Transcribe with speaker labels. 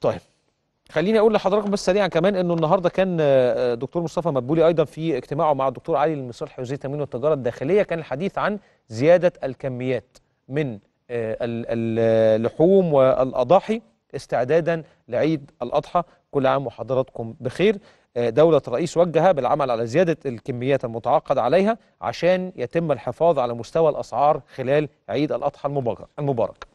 Speaker 1: طيب خليني اقول لحضراتكم بس سريعا كمان انه النهارده كان آه، دكتور مصطفى مدبولي ايضا في اجتماعه مع الدكتور علي المصلحي وزير التموين والتجاره الداخليه كان الحديث عن زياده الكميات من آه، اللحوم والاضاحي استعدادا لعيد الاضحى كل عام وحضراتكم بخير آه، دولة الرئيس وجه بالعمل على زيادة الكميات المتعاقد عليها عشان يتم الحفاظ على مستوى الأسعار خلال عيد الأضحى المبارك